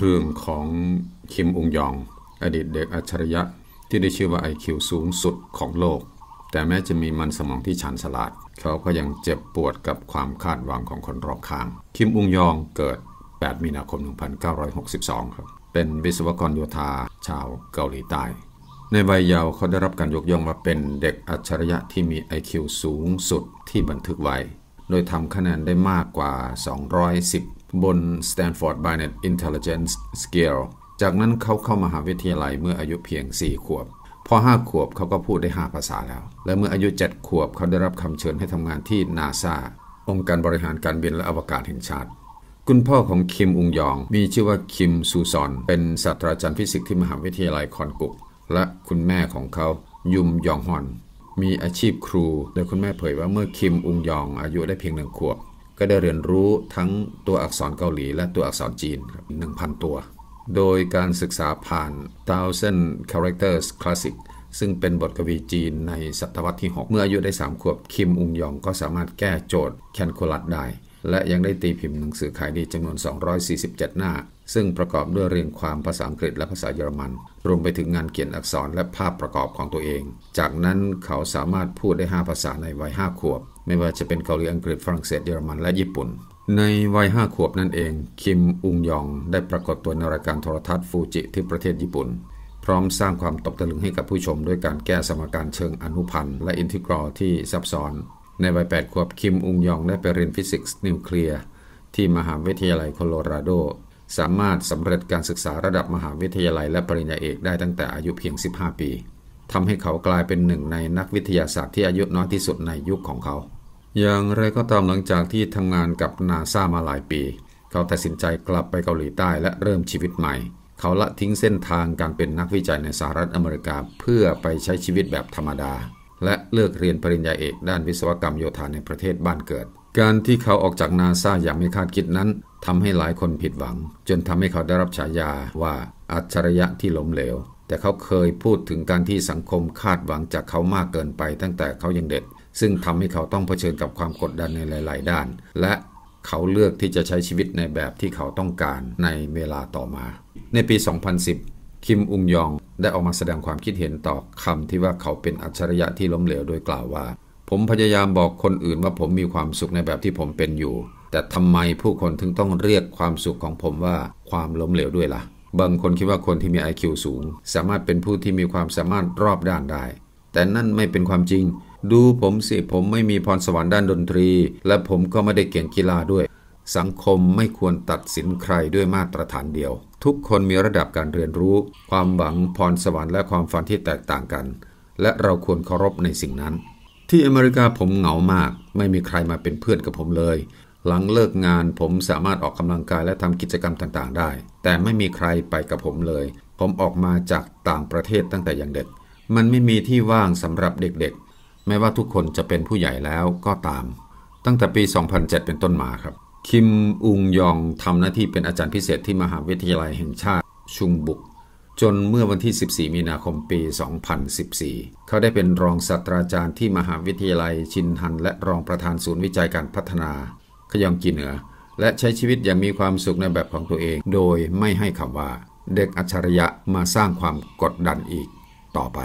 เรื่องของคิมอุงยอง อดีตเด็กอัจฉริยะที่ได้ชื่อว่าไอคิวสูงสุดของโลก แต่แม้จะมีมันสมองที่ชันสลาด เขาก็ยังเจ็บปวดกับความคาดหวังของคนรอบข้างคิมอุงยองเกิด 8 มีนาคม1962 ครับ เป็นวิศวกรโยธาชาวเกาหลีใต้ในวัยเยาว์เขาได้รับการยกย่องว่าเป็นเด็กอัจฉริยะที่มี IQ สูงสุดที่บันทึกไว้โดยทำคะแนนได้มากกว่า 210บน Stanford Binet Intelligence Scale จากนั้นเขาเข้ามาหาวิทยาลัยเมื่ออายุเพียง 4 ขวบ พอ 5 ขวบเขาก็พูดได้ 5 ภาษาแล้ว และเมื่ออายุ 7 ขวบเขาได้รับคำเชิญให้ทำงานที่นาซาองค์การบริหารการบินและอวกาศแห่งชาติ คุณพ่อของคิมอุงยองมีชื่อว่าคิมซูซอน เป็นศาสตราจารย์ฟิสิกส์ที่มหาวิทยาลัยคอนกุก และคุณแม่ของเขายุมยองฮอน มีอาชีพครู โดยคุณแม่เผยว่าเมื่อคิมอุงยองอายุได้เพียงหนึ่งขวบก็ได้เรียนรู้ทั้งตัวอักษรเกาหลีและตัวอักษรจีนครับ1,000 ตัว โดยการศึกษาผ่าน Thousand Characters Classic ซึ่งเป็นบทกวีจีนในศตวรรษที่ 6 เมื่ออายุได้3ขวบคิมอุงยองก็สามารถแก้โจทย์แคนโคลัดได้ และยังได้ตีพิมพ์หนังสือขายดีจำนวน 247 หน้า ซึ่งประกอบด้วยเรียงความภาษาอังกฤษและภาษาเยอรมันรวมไปถึงงานเขียนอักษรและภาพประกอบของตัวเอง จากนั้นเขาสามารถพูดได้ 5 ภาษาในวัย5ขวบไม่ว่าจะเป็นเกาหลีอังกฤษฝรั่งเศสเยอรมันและญี่ปุ่น ในวัยห้าขวบนั่นเอง คิมอุงยอง ได้ปรากฏตัวในรายการโทรทัศน์ฟูจิที่ประเทศญี่ปุ่น พร้อมสร้างความตกตะลึงให้กับผู้ชมด้วยการแก้สมการเชิงอนุพันธ์ และอินทิกรัลที่ซับซ้อน ในวัย 8 ขวบคิมอุงยองได้ไปเรียนฟิสิกส์นิวเคลียร์ที่มหาวิทยาลัยโคโลราโด สามารถสำเร็จการศึกษาระดับมหาวิทยาลัยและปริญญาเอกได้ตั้งแต่อายุเพียง 15 ปีทำให้เขากลายเป็นหนึ่งในนักวิทยาศาสตร์ที่อายุน้อยที่สุดในยุคของเขา อย่างไรก็ตามหลังจากที่ทำงานกับนาซามาหลายปี เขาตัดสินใจกลับไปเกาหลีใต้และเริ่มชีวิตใหม่ เขาละทิ้งเส้นทางการเป็นนักวิจัยในสหรัฐอเมริกาเพื่อไปใช้ชีวิตแบบธรรมดา และเลือกเรียนปริญญาเอกด้านวิศวกรรมโยธาในประเทศบ้านเกิด การที่เขาออกจากนาซาอย่างไม่คาดคิดนั้นทำให้หลายคนผิดหวัง จนทำให้เขาได้รับฉายาว่าอัจฉริยะที่ล้มเหลวแต่เขาเคยพูดถึงการที่สังคมคาดหวังจากเขามากเกินไปตั้งแต่เขายังเด็กซึ่งทำให้เขาต้องเผชิญกับความกดดันในหลาย ๆด้าน และเขาเลือกที่จะใช้ชีวิตในแบบที่เขาต้องการในเวลาต่อมา ในปี 2010 คิมอุงยองได้ออกมาแสดงความคิดเห็นต่อคำที่ว่าเขาเป็นอัจฉริยะที่ล้มเหลวโดยกล่าวว่า ผมพยายามบอกคนอื่นว่าผมมีความสุขในแบบที่ผมเป็นอยู่ แต่ทำไมผู้คนถึงต้องเรียกความสุขของผมว่าความล้มเหลวด้วยละ่ะบางคนคิดว่าคนที่มี IQ สูงสามารถเป็นผู้ที่มีความสามารถรอบด้านได้ แต่นั่นไม่เป็นความจริง ดูผมสิ ผมไม่มีพรสวรรค์ด้านดนตรี และผมก็ไม่ได้เก่งกีฬาด้วย สังคมไม่ควรตัดสินใครด้วยมาตรฐานเดียว ทุกคนมีระดับการเรียนรู้ ความหวัง พรสวรรค์ และความฝันที่แตกต่างกัน และเราควรเคารพในสิ่งนั้น ที่อเมริกาผมเหงามาก ไม่มีใครมาเป็นเพื่อนกับผมเลยหลังเลิกงานผมสามารถออกกำลังกายและทำกิจกรรมต่าง ๆ ได้ แต่ไม่มีใครไปกับผมเลย ผมออกมาจากต่างประเทศตั้งแต่ยังเด็ก มันไม่มีที่ว่างสำหรับเด็กๆ แม้ว่าทุกคนจะเป็นผู้ใหญ่แล้วก็ตาม ตั้งแต่ปี 2007 เป็นต้นมาครับ คิมอุงยองทำหน้าที่เป็นอาจารย์พิเศษที่มหาวิทยาลัยแห่งชาติ ชุงบุก จนเมื่อวันที่ 14 มีนาคมปี 2014 เขาได้เป็นรองศาสตราจารย์ที่มหาวิทยาลัยชินฮัน และรองประธานศูนย์วิจัยการพัฒนาขยองกีเหนือและใช้ชีวิตอย่างมีความสุขในแบบของตัวเอง โดยไม่ให้คำว่าเด็กอัจฉริยะมาสร้างความกดดันอีกต่อไป